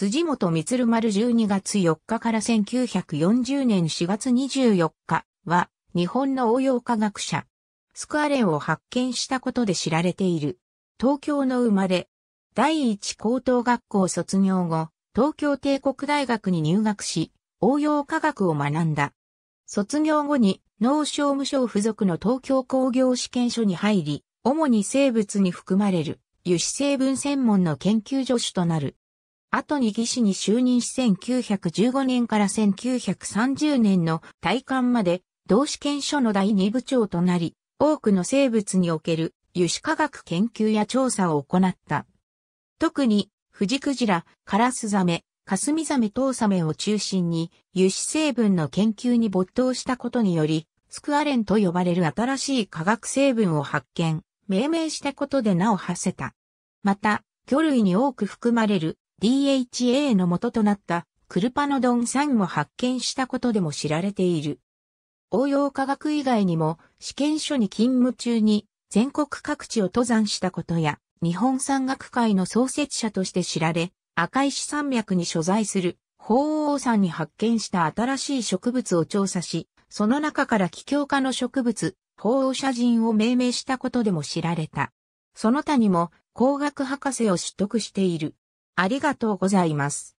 辻元光丸12月4日から1940年4月24日は、日本の応用科学者、スクアレンを発見したことで知られている。東京の生まれ、第一高等学校卒業後、東京帝国大学に入学し、応用科学を学んだ。卒業後に農商務省付属の東京工業試験所に入り、主に生物に含まれる油脂成分専門の研究助手となる後に義士に就任し1915年から1930年の退官まで、同試験所の第二部長となり、多くの生物における油脂科学研究や調査を行った。特に、フジクジラ、カラスザメ、カスミザメトウサメを中心に油脂成分の研究に没頭したことにより、スクアレンと呼ばれる新しい化学成分を発見、命名したことで名を馳せた。また、魚類に多く含まれる DHA の元となったクルパノドン酸を発見したことでも知られている。応用科学以外にも試験所に勤務中に全国各地を登山したことや日本山岳会の創設者として知られ赤石山脈に所在する鳳凰山に発見した新しい植物を調査しその中から気境化の植物鳳凰写人を命名したことでも知られた。その他にも工学博士を取得している。ありがとうございます。